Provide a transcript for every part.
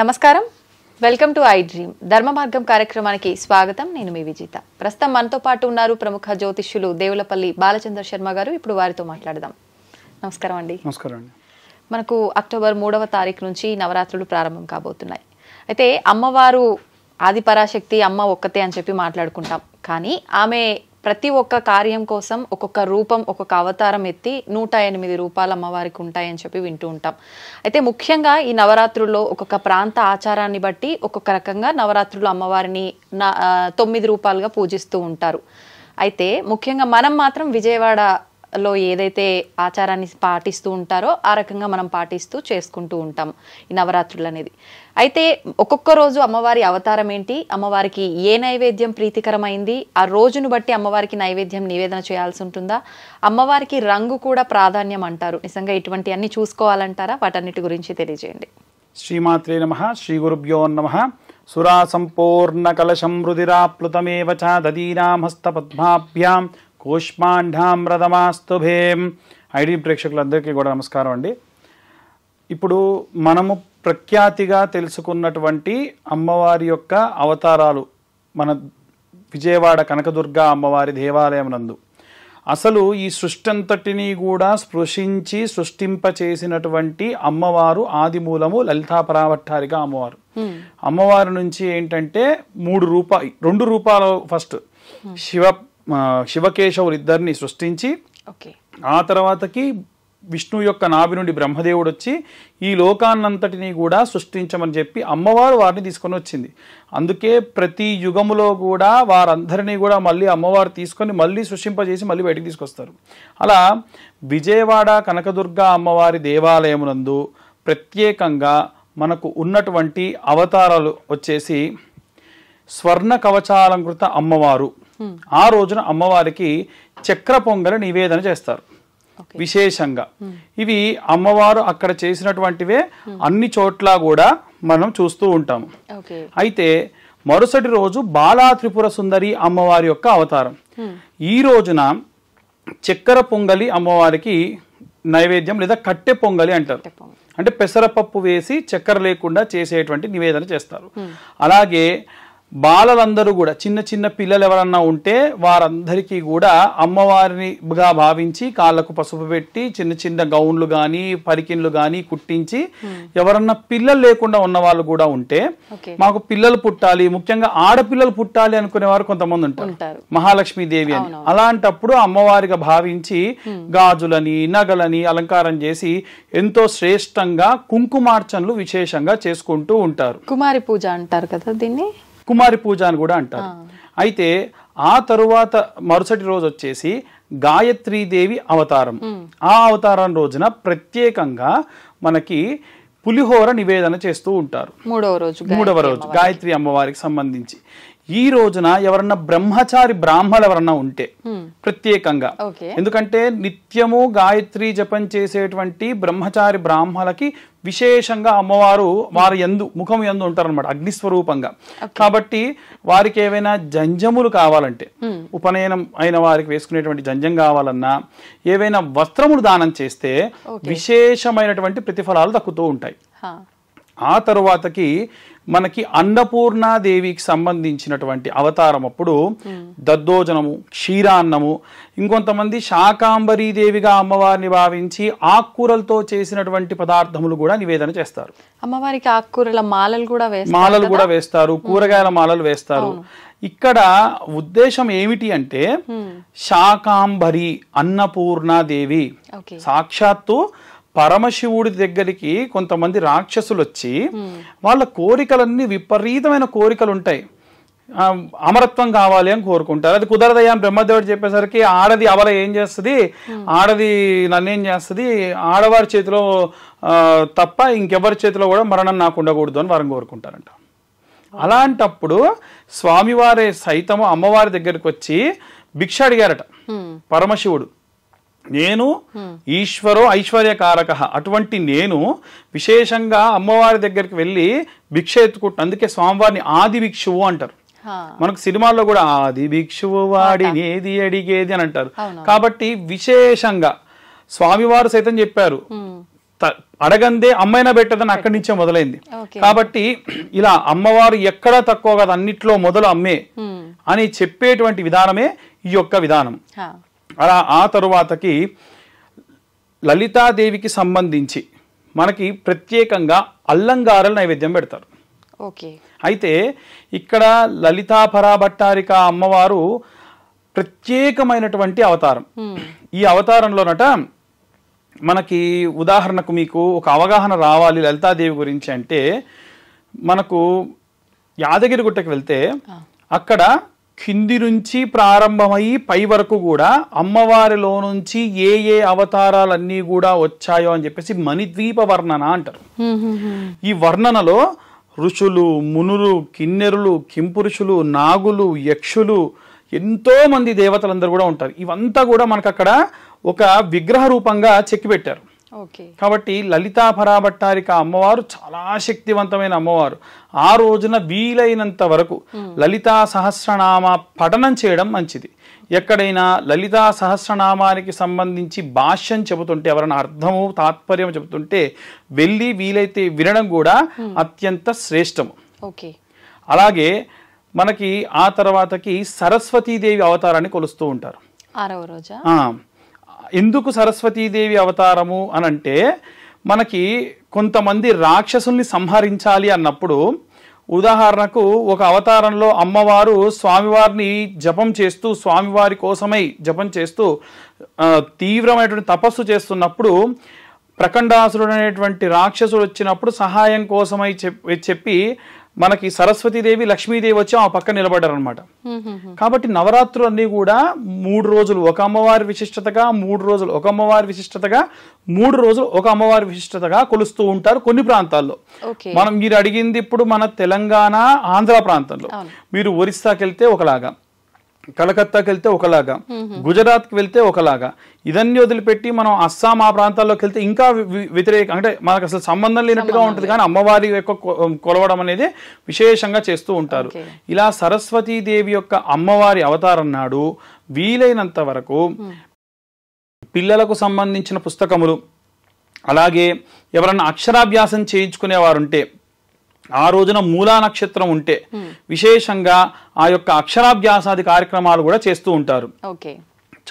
నమస్కారం welcome to I dream ధర్మ మార్గం కార్యక్రమానికి స్వాగతం నేను మీ విజిత ప్రస్తుతం మనతో పాటు ఉన్నారు ప్రముఖ జ్యోతిష్యులు దేవులపల్లి బాలచంద్ర శర్మ గారు ఇప్పుడు వారితో మాట్లాడదాం నమస్కారం అండి నమస్కారం అండి మనకు అక్టోబర్ మూడవ తారీఖు నుంచి నవరాత్రులు ప్రారంభం కాబోతున్నాయి అయితే అమ్మవారు ఆదిపరాశక్తి అమ్మ ఒక్కతే అని చెప్పి మాట్లాడుకుంటాం కానీ ఆమె ప్రతి ఒక్క కార్యం కోసం ఒక్కొక్క రూపం ఒక్కొక్క అవతారం ఎత్తి నూట ఎనిమిది రూపాయలు అమ్మవారికి ఉంటాయని చెప్పి వింటూ ఉంటాం అయితే ముఖ్యంగా ఈ నవరాత్రుల్లో ఒక్కొక్క ప్రాంత ఆచారాన్ని బట్టి ఒక్కొక్క రకంగా నవరాత్రులు అమ్మవారిని తొమ్మిది రూపాయలుగా పూజిస్తూ ఉంటారు అయితే ముఖ్యంగా మనం మాత్రం విజయవాడ లో ఏదైతే ఆచారాన్ని పాటిస్తూ ఉంటారో ఆ రకంగా మనం పాటిస్తూ చేసుకుంటూ ఉంటాం ఈ నవరాత్రులు అనేది అయితే ఒక్కొక్క రోజు అమ్మవారి అవతారం ఏంటి అమ్మవారికి ఏ నైవేద్యం ప్రీతికరమైంది ఆ రోజును బట్టి అమ్మవారికి నైవేద్యం నివేదన చేయాల్సి ఉంటుందా అమ్మవారికి రంగు కూడా ప్రాధాన్యం అంటారు నిజంగా ఇటువంటి అన్ని చూసుకోవాలంటారా వాటన్నిటి గురించి తెలియజేయండి శ్రీమాత్రే నమ శ్రీ గురుభ్యో నమ సురా సంపూర్ణ కలశం రుదిరాప్లుతమేవ చ దదీనాం హస్తపద్మాభ్యాం భేం ఐడి ప్రేక్షకులందరికీ కూడా నమస్కారం అండి ఇప్పుడు మనము ప్రఖ్యాతిగా తెలుసుకున్నటువంటి అమ్మవారి యొక్క అవతారాలు మన విజయవాడ కనకదుర్గ అమ్మవారి దేవాలయం నందు అసలు ఈ సృష్టి అంతటినీ కూడా స్పృశించి సృష్టింపచేసినటువంటి అమ్మవారు ఆదిమూలము లలితా పరావట్టారిగా అమ్మవారు అమ్మవారి నుంచి ఏంటంటే మూడు రూపాయి రెండు రూపాలు ఫస్ట్ శివ ఇద్దరిని సృష్టించి ఆ తర్వాతకి విష్ణు యొక్క నాభి నుండి బ్రహ్మదేవుడు వచ్చి ఈ లోకాన్నంతటిని కూడా సృష్టించమని చెప్పి అమ్మవారు వారిని తీసుకొని వచ్చింది అందుకే ప్రతి యుగములో కూడా వారందరినీ కూడా మళ్ళీ అమ్మవారు తీసుకొని మళ్ళీ సృష్టింపజేసి మళ్ళీ బయటికి తీసుకొస్తారు అలా విజయవాడ కనకదుర్గ అమ్మవారి దేవాలయమునందు ప్రత్యేకంగా మనకు ఉన్నటువంటి అవతారాలు వచ్చేసి స్వర్ణ కవచాలంకృత అమ్మవారు ఆ రోజున అమ్మవారికి చక్ర పొంగలి నివేదన చేస్తారు విశేషంగా ఇవి అమ్మవారు అక్కడ చేసినటువంటివే అన్ని చోట్ల కూడా మనం చూస్తూ ఉంటాము అయితే మరుసటి రోజు బాలా త్రిపుర సుందరి అమ్మవారి యొక్క అవతారం ఈ రోజున చక్కెర పొంగలి అమ్మవారికి నైవేద్యం లేదా కట్టె పొంగలి అంటారు అంటే పెసరపప్పు వేసి చక్కెర లేకుండా చేసేటువంటి నివేదన చేస్తారు అలాగే బాలలందరూ కూడా చిన్న చిన్న పిల్లలు ఎవరన్నా ఉంటే వారందరికీ కూడా అమ్మవారినిగా భావించి కాళ్ళకు పసుపు పెట్టి చిన్న చిన్న గౌన్లు కానీ పరికిన్లు కానీ కుట్టించి hmm. ఎవరన్నా పిల్లలు లేకుండా ఉన్న వాళ్ళు కూడా ఉంటే మాకు పిల్లలు పుట్టాలి ముఖ్యంగా ఆడపిల్లలు పుట్టాలి అనుకునే వారు కొంతమంది ఉంటారు మహాలక్ష్మీదేవి అని అలాంటప్పుడు అమ్మవారిగా భావించి hmm. గాజులని నగలని అలంకారం చేసి ఎంతో శ్రేష్టంగా కుంకుమార్చనలు విశేషంగా చేసుకుంటూ ఉంటారు కుమారి పూజ అంటారు కదా దీన్ని కుమారి పూజ అని కూడా అంటారు అయితే ఆ తరువాత మరుసటి రోజు వచ్చేసి గాయత్రీదేవి అవతారం ఆ అవతారం రోజున ప్రత్యేకంగా మనకి పులిహోర నివేదన చేస్తూ ఉంటారు మూడవ రోజు మూడవ రోజు గాయత్రి అమ్మవారికి సంబంధించి ఈ రోజున ఎవరన్నా బ్రహ్మచారి బ్రాహ్మలు ఎవరన్నా ఉంటే ప్రత్యేకంగా ఎందుకంటే నిత్యము గాయత్రి జపం చేసేటువంటి బ్రహ్మచారి బ్రాహ్మలకి విశేషంగా అమ్మవారు వారి ఎందు ముఖం ఎందు ఉంటారనమాట అగ్నిస్వరూపంగా కాబట్టి వారికి ఏవైనా జంజములు కావాలంటే ఉపనయనం అయిన వారికి వేసుకునేటువంటి జంజం కావాలన్నా ఏవైనా వస్త్రములు దానం చేస్తే విశేషమైనటువంటి ప్రతిఫలాలు దక్కుతూ ఉంటాయి ఆ తరువాతకి మనకి అన్నపూర్ణాదేవికి సంబంధించినటువంటి అవతారం అప్పుడు దద్దోజనము క్షీరాన్నము ఇంకొంతమంది శాకాంబరీదేవిగా అమ్మవారిని భావించి ఆకుకూరలతో చేసినటువంటి పదార్థములు కూడా నివేదన చేస్తారు అమ్మవారికి ఆకుకూరల మాలలు కూడా మాలలు కూడా వేస్తారు కూరగాయల మాలలు వేస్తారు ఇక్కడ ఉద్దేశం ఏమిటి అంటే శాకాంబరి అన్నపూర్ణాదేవి సాక్షాత్తు పరమశివుడి దగ్గరికి కొంతమంది రాక్షసులు వచ్చి hmm. వాళ్ళ కోరికలన్నీ విపరీతమైన కోరికలు ఉంటాయి అమరత్వం కావాలి అని కోరుకుంటారు అది కుదరదయ్యా బ్రహ్మదేవుడు చెప్పేసరికి ఆడది అవల ఏం చేస్తుంది hmm. ఆడది నన్నేం చేస్తుంది ఆడవారి చేతిలో తప్ప ఇంకెవరి చేతిలో కూడా మరణం నాకు ఉండకూడదు అని వరం కోరుకుంటారంట అలాంటప్పుడు స్వామివారి సైతము అమ్మవారి దగ్గరికి వచ్చి భిక్ష అడిగారట hmm. పరమశివుడు నేను ఈశ్వరో ఐశ్వర్యకారక అటువంటి నేను విశేషంగా అమ్మవారి దగ్గరికి వెళ్ళి భిక్ష ఎత్తుకుంటాను అందుకే స్వామివారిని ఆది భిక్షువు అంటారు మనకు సినిమాల్లో కూడా ఆది భిక్షువు వాడి నేది అడిగేది అని అంటారు కాబట్టి విశేషంగా స్వామివారు సైతం చెప్పారు అడగందే అమ్మైనా పెట్టదని అక్కడి నుంచే మొదలైంది కాబట్టి ఇలా అమ్మవారు ఎక్కడా తక్కువ కాదు అన్నిట్లో మొదలు అమ్మే అని చెప్పేటువంటి విధానమే ఈ యొక్క విధానం అలా ఆ తరువాతకి లలితాదేవికి సంబంధించి మనకి ప్రత్యేకంగా అల్లంగారల నైవేద్యం పెడతారు ఓకే అయితే ఇక్కడ లలితాపరా భట్టారిక అమ్మవారు ప్రత్యేకమైనటువంటి అవతారం ఈ అవతారంలోనట మనకి ఉదాహరణకు మీకు ఒక అవగాహన రావాలి లలితాదేవి గురించి అంటే మనకు యాదగిరిగుట్టకి వెళ్తే అక్కడ కింది నుంచి ప్రారంభమై పై వరకు కూడా అమ్మవారిలో నుంచి ఏ ఏ అవతారాలన్నీ కూడా వచ్చాయో అని చెప్పేసి మణిద్వీప వర్ణన అంటారు ఈ వర్ణనలో ఋషులు మునులు కిన్నెరులు కింపురుషులు నాగులు యక్షులు ఎంతో మంది దేవతలందరూ కూడా ఉంటారు ఇవంతా కూడా మనకు అక్కడ ఒక విగ్రహ రూపంగా చెక్కిపెట్టారు కాబట్టి లలితా పరాభట్టారిక అమ్మవారు చాలా శక్తివంతమైన అమ్మవారు ఆ రోజున వీలైనంత వరకు లలితా సహస్రనామ పఠనం చేయడం మంచిది ఎక్కడైనా లలితా సహస్రనామానికి సంబంధించి భాష్యం చెబుతుంటే ఎవరైనా అర్థము తాత్పర్యం చెబుతుంటే వెళ్ళి వీలైతే వినడం కూడా అత్యంత శ్రేష్టము ఓకే అలాగే మనకి ఆ తర్వాతకి సరస్వతీదేవి అవతారాన్ని కొలుస్తూ ఉంటారు ఆరవ ఎందుకు సరస్వతీదేవి అవతారము అని అంటే మనకి కొంతమంది రాక్షసుల్ని సంహరించాలి అన్నప్పుడు ఉదాహరణకు ఒక అవతారంలో అమ్మవారు స్వామివారిని జపం చేస్తూ స్వామివారి కోసమై జపం చేస్తూ తీవ్రమైనటువంటి తపస్సు చేస్తున్నప్పుడు ప్రకండాసురుడు అనేటువంటి రాక్షసుడు వచ్చినప్పుడు సహాయం కోసమై చెప్పి మనకి సరస్వతీదేవి లక్ష్మీదేవి వచ్చి ఆ పక్కన నిలబడ్డారనమాట కాబట్టి నవరాత్రులు అన్నీ కూడా మూడు రోజులు ఒక అమ్మవారి విశిష్టతగా మూడు రోజులు ఒక అమ్మవారి విశిష్టతగా మూడు రోజులు ఒక అమ్మవారి విశిష్టతగా కొలుస్తూ ఉంటారు కొన్ని ప్రాంతాల్లో మనం మీరు అడిగింది ఇప్పుడు మన తెలంగాణ ఆంధ్ర ప్రాంతంలో మీరు ఒరిస్సాకి వెళ్తే ఒకలాగా కలకత్తాకి వెళ్తే ఒకలాగా గుజరాత్కి వెళ్తే ఒకలాగా ఇదన్నీ వదిలిపెట్టి మనం అస్సాం ఆ ప్రాంతాల్లోకి వెళ్తే ఇంకా వ్యతిరేక అంటే మనకు అసలు సంబంధం లేనట్టుగా ఉంటుంది కానీ అమ్మవారి యొక్క కొలవడం అనేది విశేషంగా చేస్తూ ఉంటారు ఇలా సరస్వతీదేవి యొక్క అమ్మవారి అవతారం నాడు వీలైనంత వరకు పిల్లలకు సంబంధించిన పుస్తకములు అలాగే ఎవరన్నా అక్షరాభ్యాసం ఉంటే ఆ రోజున మూలా నక్షత్రం ఉంటే hmm. విశేషంగా ఆ యొక్క అక్షరాభ్యాసాది కార్యక్రమాలు కూడా చేస్తూ ఉంటారు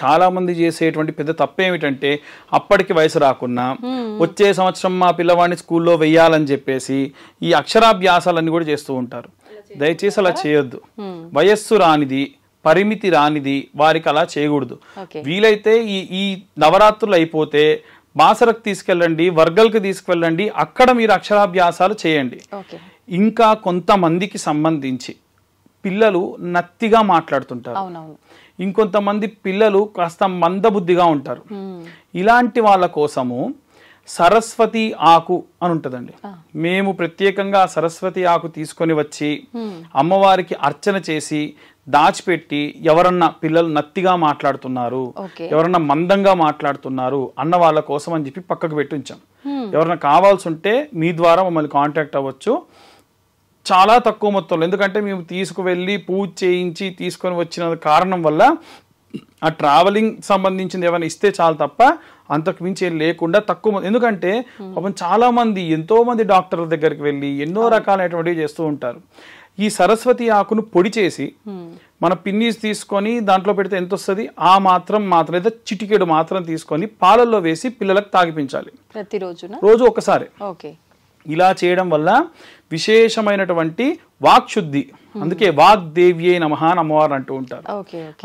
చాలా చాలామంది చేసేటువంటి పెద్ద తప్పేమిటంటే అప్పటికి వయసు రాకున్నా hmm. వచ్చే సంవత్సరం మా పిల్లవాడిని స్కూల్లో వెయ్యాలని చెప్పేసి ఈ అక్షరాభ్యాసాలన్నీ కూడా చేస్తూ ఉంటారు దయచేసి అలా చేయొద్దు hmm. వయస్సు రానిది పరిమితి రానిది వారికి అలా చేయకూడదు వీలైతే ఈ ఈ నవరాత్రులు అయిపోతే బాసరకు తీసుకెళ్ళండి వర్గల్కి తీసుకెళ్ళండి అక్కడ మీరు అక్షరాభ్యాసాలు చేయండి ఇంకా కొంతమందికి సంబంధించి పిల్లలు నత్తిగా మాట్లాడుతుంటారు ఇంకొంతమంది పిల్లలు కాస్త మందబుద్ధిగా ఉంటారు ఇలాంటి వాళ్ళ కోసము సరస్వతి ఆకు అని ఉంటుందండి మేము ప్రత్యేకంగా సరస్వతి ఆకు తీసుకొని వచ్చి అమ్మవారికి అర్చన చేసి దాచిపెట్టి ఎవరన్నా పిల్లలు నత్తిగా మాట్లాడుతున్నారు ఎవరన్నా మందంగా మాట్లాడుతున్నారు అన్న వాళ్ళ కోసం అని చెప్పి పక్కకు పెట్టి ఉంచాం ఎవరన్నా కావాల్సి ఉంటే మీ ద్వారా మమ్మల్ని కాంటాక్ట్ అవ్వచ్చు చాలా తక్కువ మొత్తంలో ఎందుకంటే మేము తీసుకువెళ్ళి పూజ చేయించి తీసుకొని వచ్చిన కారణం వల్ల ఆ ట్రావెలింగ్ సంబంధించింది ఏమైనా ఇస్తే చాలు తప్ప అంతకు మించి లేకుండా తక్కువ ఎందుకంటే పాపం చాలా మంది ఎంతో మంది డాక్టర్ల దగ్గరికి వెళ్ళి ఎన్నో రకాలైనటువంటివి చేస్తూ ఉంటారు ఈ సరస్వతి ఆకును పొడి చేసి మన పిన్నీస్ తీసుకొని దాంట్లో పెడితే ఎంత వస్తుంది ఆ మాత్రం మాత్రం లేదా చిటికెడు మాత్రం తీసుకొని పాలల్లో వేసి పిల్లలకు తాగిపించాలి ప్రతిరోజు రోజు ఒకసారి ఇలా చేయడం వల్ల విశేషమైనటువంటి వాక్శుద్ధి అందుకే వాగ్ నమ అని అమ్మవారు అంటూ ఉంటారు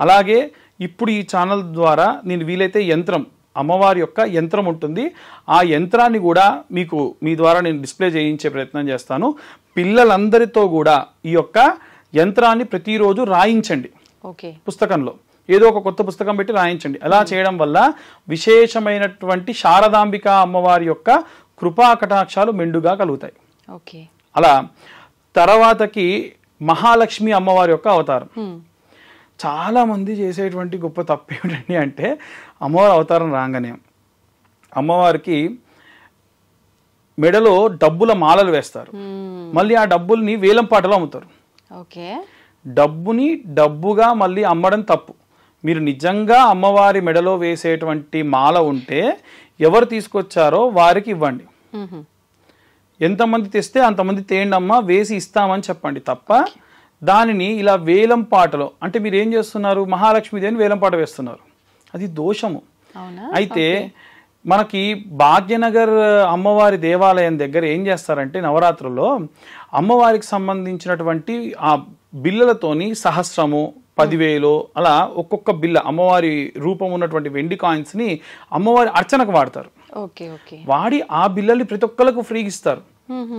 అలాగే ఇప్పుడు ఈ ఛానల్ ద్వారా నేను వీలైతే యంత్రం అమ్మవారి యొక్క యంత్రం ఉంటుంది ఆ యంత్రాన్ని కూడా మీకు మీ ద్వారా నేను డిస్ప్లే చేయించే ప్రయత్నం చేస్తాను పిల్లలందరితో కూడా ఈ యొక్క యంత్రాన్ని ప్రతిరోజు రాయించండి పుస్తకంలో ఏదో ఒక కొత్త పుస్తకం పెట్టి రాయించండి అలా చేయడం వల్ల విశేషమైనటువంటి శారదాంబిక అమ్మవారి యొక్క కృపా కటాక్షాలు మెండుగా కలుగుతాయి ఓకే అలా తర్వాతకి మహాలక్ష్మి అమ్మవారి యొక్క అవతారం చాలామంది చేసేటువంటి గొప్ప తప్పు ఏమిటండి అంటే అమ్మవారి అవతారం రాగానే అమ్మవారికి మెడలో డబ్బుల మాలలు వేస్తారు hmm. మళ్ళీ ఆ డబ్బుల్ని వేలం పాటలో అమ్ముతారు ఓకే డబ్బుని డబ్బుగా మళ్ళీ అమ్మడం తప్పు మీరు నిజంగా అమ్మవారి మెడలో వేసేటువంటి మాల ఉంటే ఎవరు తీసుకొచ్చారో వారికి ఇవ్వండి ఎంతమంది తెస్తే అంతమంది తేండమ్మా వేసి ఇస్తామని చెప్పండి తప్ప దానిని ఇలా వేలం పాటలో అంటే మీరు ఏం చేస్తున్నారు మహాలక్ష్మీదేవిని వేలం పాట వేస్తున్నారు అది దోషము అయితే మనకి భాగ్యనగర్ అమ్మవారి దేవాలయం దగ్గర ఏం చేస్తారంటే నవరాత్రుల్లో అమ్మవారికి సంబంధించినటువంటి ఆ బిల్లలతోని సహస్రము పదివేలు అలా ఒక్కొక్క బిల్ల అమ్మవారి రూపం ఉన్నటువంటి వెండి కాయిన్స్ని అమ్మవారి అర్చనకు వాడతారు వాడి ఆ బిల్లల్ని ప్రతి ఒక్కరికి ఇస్తారు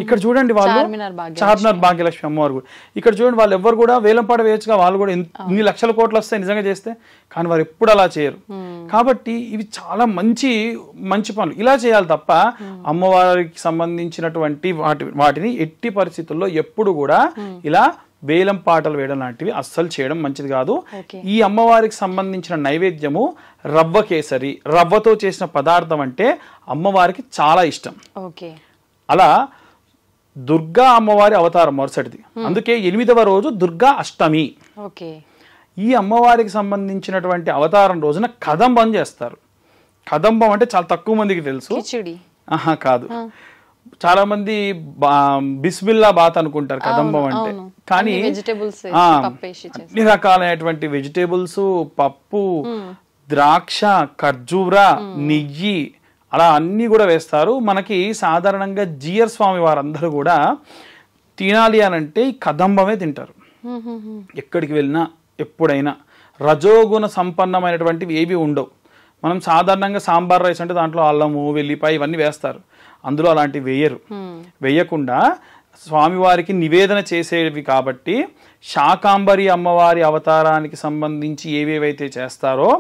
ఇక్కడ చూడండి వాళ్ళు చార్మినార్ భాగ్యలక్ష్మి అమ్మవారు కూడా ఇక్కడ చూడండి వాళ్ళు ఎవరు కూడా వేలంపాట వేయచ్చుగా వాళ్ళు కూడా ఇన్ని లక్షల కోట్లు వస్తాయి నిజంగా చేస్తే కానీ వారు ఎప్పుడు అలా చేయరు కాబట్టి ఇవి చాలా మంచి మంచి పనులు ఇలా చేయాలి తప్ప అమ్మవారికి సంబంధించినటువంటి వాటి వాటిని ఎట్టి పరిస్థితుల్లో ఎప్పుడు కూడా ఇలా వేలం పాటలు వేయడం లాంటివి అస్సలు చేయడం మంచిది కాదు ఈ అమ్మవారికి సంబంధించిన నైవేద్యము రవ్వ కేసరి రవ్వతో చేసిన పదార్థం అంటే అమ్మవారికి చాలా ఇష్టం అలా దుర్గా అమ్మవారి అవతారం మరుసటిది hmm. అందుకే ఎనిమిదవ రోజు దుర్గా అష్టమి ఈ అమ్మవారికి సంబంధించినటువంటి అవతారం రోజున కదంబం చేస్తారు కదంబం అంటే చాలా తక్కువ మందికి తెలుసు ఆహా కాదు చాలా మంది బిస్మిల్లా బాత్ అనుకుంటారు కదంబం అంటే కానీ వెజిటేబుల్స్ అన్ని రకాలైనటువంటి వెజిటేబుల్స్ పప్పు hmm. ద్రాక్ష ఖర్జూర hmm. నెయ్యి అలా అన్నీ కూడా వేస్తారు మనకి సాధారణంగా జియర్ స్వామి వారందరూ కూడా తినాలి అని అంటే కదంబమే తింటారు ఎక్కడికి వెళ్ళినా ఎప్పుడైనా రజోగుణ సంపన్నమైనటువంటివి ఏవి ఉండవు మనం సాధారణంగా సాంబార్ రైస్ అంటే దాంట్లో అల్లము వెల్లిపాయ ఇవన్నీ వేస్తారు అందులో అలాంటివి వేయరు వేయకుండా స్వామివారికి నివేదన చేసేవి కాబట్టి శాకాంబరి అమ్మవారి అవతారానికి సంబంధించి ఏవేవైతే చేస్తారో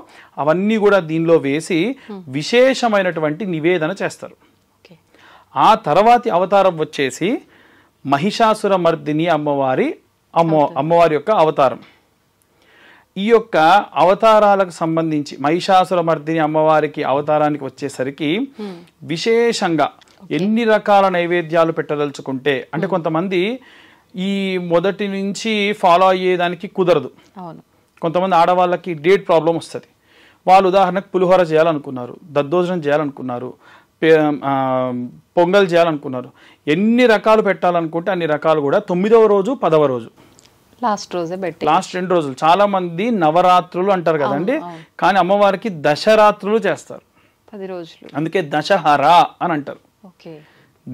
అవన్నీ కూడా దీనిలో వేసి విశేషమైనటువంటి నివేదన చేస్తారు ఆ తర్వాతి అవతారం వచ్చేసి మహిషాసుర మర్దిని అమ్మవారి అమ్మ అమ్మవారి యొక్క అవతారం ఈ యొక్క అవతారాలకు సంబంధించి మహిషాసుర మర్దిని అమ్మవారికి అవతారానికి వచ్చేసరికి విశేషంగా ఎన్ని రకాల నైవేద్యాలు పెట్టదలుచుకుంటే అంటే కొంతమంది ఈ మొదటి నుంచి ఫాలో అయ్యేదానికి కుదరదు కొంతమంది ఆడవాళ్ళకి డేట్ ప్రాబ్లం వస్తుంది వాళ్ళు ఉదాహరణకు పులిహోర చేయాలనుకున్నారు దద్దోజనం చేయాలనుకున్నారు పొంగల్ చేయాలనుకున్నారు ఎన్ని రకాలు పెట్టాలనుకుంటే అన్ని రకాలు కూడా తొమ్మిదవ రోజు పదవ రోజు లాస్ట్ రోజే పెట్టి లాస్ట్ రెండు రోజులు చాలా మంది నవరాత్రులు అంటారు కదండి కానీ అమ్మవారికి దశరాత్రులు చేస్తారు పది రోజులు అందుకే దశహర అని అంటారు ఓకే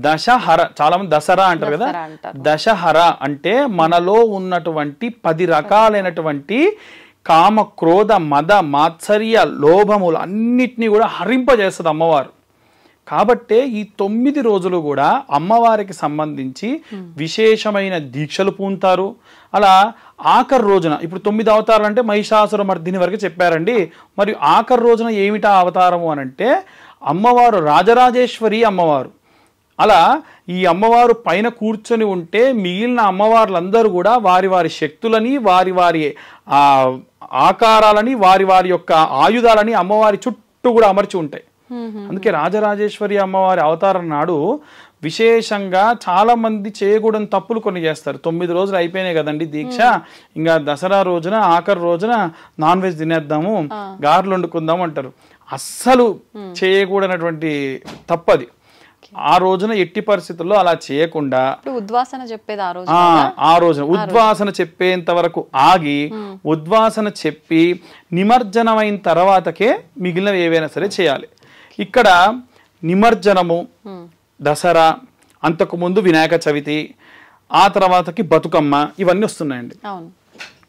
దశహర చాలా మంది దసరా అంటారు కదా దశహర అంటే మనలో ఉన్నటువంటి పది రకాలైనటువంటి కామ క్రోధ మద మాత్సర్య లోభములు అన్నిటినీ కూడా హరింపజేస్తుంది అమ్మవారు కాబట్టే ఈ తొమ్మిది రోజులు కూడా అమ్మవారికి సంబంధించి విశేషమైన దీక్షలు పూంతారు అలా ఆఖర్ రోజున ఇప్పుడు తొమ్మిది అవతారాలు అంటే మహిషాసుర మర్దిని వరకు చెప్పారండి మరియు ఆఖర్ రోజున ఏమిటా అవతారము అనంటే అమ్మవారు రాజరాజేశ్వరి అమ్మవారు అలా ఈ అమ్మవారు పైన కూర్చొని ఉంటే మిగిలిన అమ్మవార్లందరూ కూడా వారి వారి శక్తులని వారి వారి ఆకారాలని వారి వారి యొక్క ఆయుధాలని అమ్మవారి చుట్టూ కూడా అమర్చి ఉంటాయి అందుకే రాజరాజేశ్వరి అమ్మవారి అవతారం నాడు విశేషంగా చాలా మంది చేయకూడని తప్పులు కొన్ని చేస్తారు తొమ్మిది రోజులు అయిపోయినాయి కదండి దీక్ష ఇంకా దసరా రోజున ఆఖరి రోజున నాన్ వెజ్ తినేద్దాము గారెలు వండుకుందాం అంటారు అస్సలు చేయకూడనటువంటి తప్పది ఆ రోజున ఎట్టి పరిస్థితుల్లో అలా చేయకుండా ఉద్వాసన చెప్పేది ఆ రోజున ఉద్వాసన చెప్పేంత వరకు ఆగి ఉద్వాసన చెప్పి నిమజ్జనమైన తర్వాతకే మిగిలినవి ఏవైనా సరే చేయాలి ఇక్కడ నిమజ్జనము దసరా అంతకుముందు వినాయక చవితి ఆ తర్వాతకి బతుకమ్మ ఇవన్నీ వస్తున్నాయండి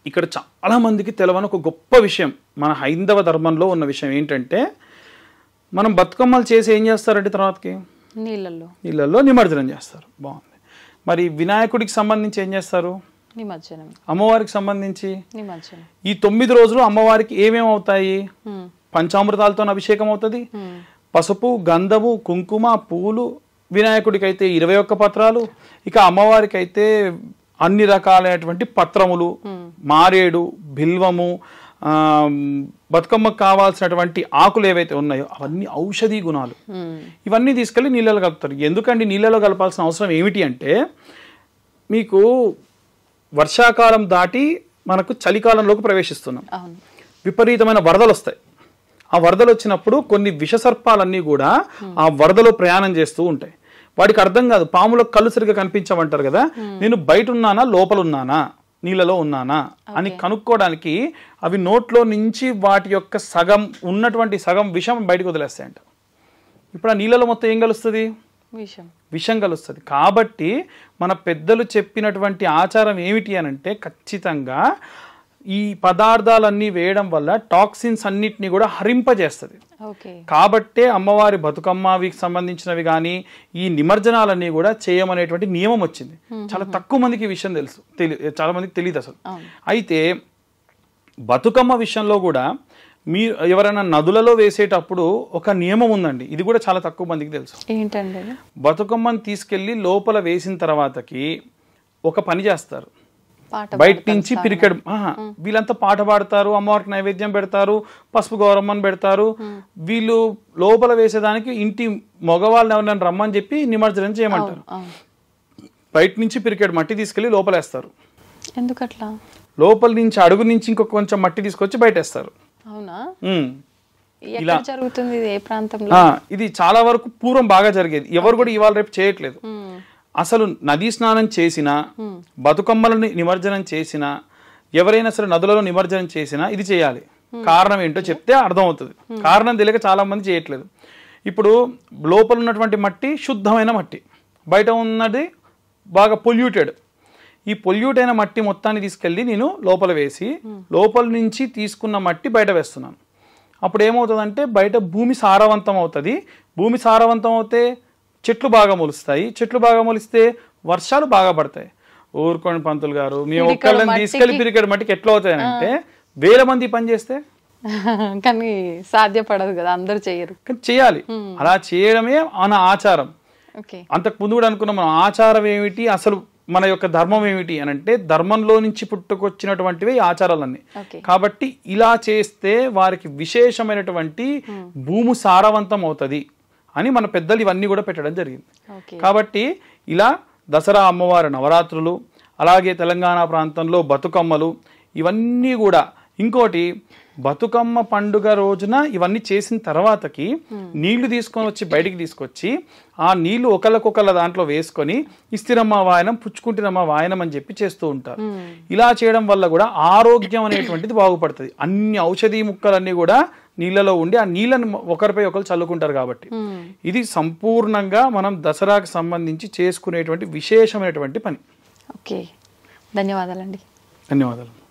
ఇక్కడ చాలా మందికి తెలవని ఒక గొప్ప విషయం మన హైందవ ధర్మంలో ఉన్న విషయం ఏంటంటే మనం బతుకమ్మలు చేసి ఏం చేస్తారండి తర్వాతకి నీళ్ళల్లో నీళ్ళల్లో నిమజ్జనం చేస్తారు బాగుంది మరి వినాయకుడికి సంబంధించి ఏం చేస్తారు నిమజ్జనం అమ్మవారికి సంబంధించి నిమజ్జనం ఈ తొమ్మిది రోజులు అమ్మవారికి ఏమేమి అవుతాయి పంచామృతాలతో అభిషేకం అవుతుంది పసుపు గంధము కుంకుమ పూలు వినాయకుడికి అయితే ఇరవై ఒక్క పత్రాలు ఇక అమ్మవారికి అయితే అన్ని రకాలైనటువంటి పత్రములు మారేడు బిల్వము బతుకమ్మకు కావాల్సినటువంటి ఆకులు ఏవైతే ఉన్నాయో అవన్నీ ఔషధీ గుణాలు ఇవన్నీ తీసుకెళ్ళి నీళ్ళలో కలుపుతారు ఎందుకండి నీళ్ళలో కలపాల్సిన అవసరం ఏమిటి అంటే మీకు వర్షాకాలం దాటి మనకు చలికాలంలోకి ప్రవేశిస్తున్నాం విపరీతమైన వరదలు వస్తాయి ఆ వరదలు వచ్చినప్పుడు కొన్ని విషసర్పాలన్నీ కూడా ఆ వరదలో ప్రయాణం చేస్తూ ఉంటాయి వాడికి అర్థం కాదు పాములకు కళ్ళు సరిగ్గా కనిపించమంటారు కదా నేను బయట ఉన్నానా లోపల ఉన్నానా నీళ్ళలో ఉన్నానా అని కనుక్కోవడానికి అవి నోట్లో నుంచి వాటి యొక్క సగం ఉన్నటువంటి సగం విషం బయటకు వదిలేస్తాయంట ఇప్పుడు ఆ నీళ్ళలో మొత్తం ఏం కలుస్తుంది విషం విషం కలుస్తుంది కాబట్టి మన పెద్దలు చెప్పినటువంటి ఆచారం ఏమిటి అని అంటే ఖచ్చితంగా ఈ పదార్థాలన్నీ వేయడం వల్ల టాక్సిన్స్ అన్నిటిని కూడా హరింపజేస్తుంది కాబట్టే అమ్మవారి బతుకమ్మవి సంబంధించినవి కానీ ఈ నిమజ్జనాలన్నీ కూడా చేయమనేటువంటి నియమం వచ్చింది చాలా తక్కువ మందికి విషయం తెలుసు చాలా మందికి తెలియదు అసలు అయితే బతుకమ్మ విషయంలో కూడా మీ ఎవరైనా నదులలో వేసేటప్పుడు ఒక నియమం ఉందండి ఇది కూడా చాలా తక్కువ మందికి తెలుసు ఏంటండి బతుకమ్మని తీసుకెళ్ళి లోపల వేసిన తర్వాతకి ఒక పని చేస్తారు బయట నుంచి పిరికెడు వీళ్ళంతా పాట పాడతారు అమ్మవారికి నైవేద్యం పెడతారు పసుపు గౌరమ్మని పెడతారు వీళ్ళు లోపల వేసేదానికి ఇంటి మగవాళ్ళని ఎవరినైనా రమ్మని చెప్పి నిమజ్జనం చేయమంటారు బయట నుంచి పిరికెడు మట్టి తీసుకెళ్లి లోపలేస్తారు ఎందుకట్లా లోపల నుంచి అడుగు నుంచి ఇంకొక కొంచెం మట్టి తీసుకొచ్చి బయటేస్తారు అవునా ఇలా జరుగుతుంది ఇది చాలా వరకు పూర్వం బాగా జరిగేది ఎవరు కూడా ఇవాళ రేపు చేయట్లేదు అసలు నదీ స్నానం చేసినా బతుకమ్మలను నిమజ్జనం చేసినా ఎవరైనా సరే నదులలో నిమజ్జనం చేసినా ఇది చేయాలి కారణం ఏంటో చెప్తే అర్థమవుతుంది కారణం తెలియక చాలామంది చేయట్లేదు ఇప్పుడు లోపల ఉన్నటువంటి మట్టి శుద్ధమైన మట్టి బయట ఉన్నది బాగా పొల్యూటెడ్ ఈ పొల్యూట్ అయిన మట్టి మొత్తాన్ని తీసుకెళ్ళి నేను లోపల వేసి లోపల నుంచి తీసుకున్న మట్టి బయట వేస్తున్నాను అప్పుడు ఏమవుతుందంటే బయట భూమి సారవంతం అవుతుంది భూమి సారవంతం అవుతే చెట్లు బాగా మొలుస్తాయి చెట్లు బాగా మొలిస్తే వర్షాలు బాగా పడతాయి ఊరుకోని పంతులు గారు మేము ఒక్కళ్ళని తీసుకెళ్లి పిరికెడ్ మట్టికి ఎట్లా అవుతాయనంటే వేల మంది పని చేస్తే కానీ సాధ్యపడదు కదా అందరు చేయరు చేయాలి అలా చేయడమే మన ఆచారం అంతకు ముందు కూడా అనుకున్న మనం ఆచారం ఏమిటి అసలు మన యొక్క ధర్మం ఏమిటి అని అంటే ధర్మంలో నుంచి పుట్టుకొచ్చినటువంటివి ఆచారాలన్నీ కాబట్టి ఇలా చేస్తే వారికి విశేషమైనటువంటి భూము సారవంతం అవుతుంది అని మన పెద్దలు ఇవన్నీ కూడా పెట్టడం జరిగింది కాబట్టి ఇలా దసరా అమ్మవారి నవరాత్రులు అలాగే తెలంగాణ ప్రాంతంలో బతుకమ్మలు ఇవన్నీ కూడా ఇంకోటి బతుకమ్మ పండుగ రోజున ఇవన్నీ చేసిన తర్వాతకి నీళ్లు తీసుకొని వచ్చి బయటికి తీసుకొచ్చి ఆ నీళ్లు ఒకళ్ళకొకళ్ళ దాంట్లో వేసుకొని ఇస్తిరమ్మ వాయనం పుచ్చుకుంటున్నమ్మ వాయనం అని చెప్పి చేస్తూ ఉంటారు ఇలా చేయడం వల్ల కూడా ఆరోగ్యం అనేటువంటిది బాగుపడుతుంది అన్ని ఔషధీ ముక్కలన్నీ కూడా నీళ్ళలో ఉండి ఆ నీళ్ళని ఒకరిపై ఒకరు చల్లుకుంటారు కాబట్టి hmm. ఇది సంపూర్ణంగా మనం దసరాకు సంబంధించి చేసుకునేటువంటి విశేషమైనటువంటి పని ఓకే ధన్యవాదాలండి ధన్యవాదాలు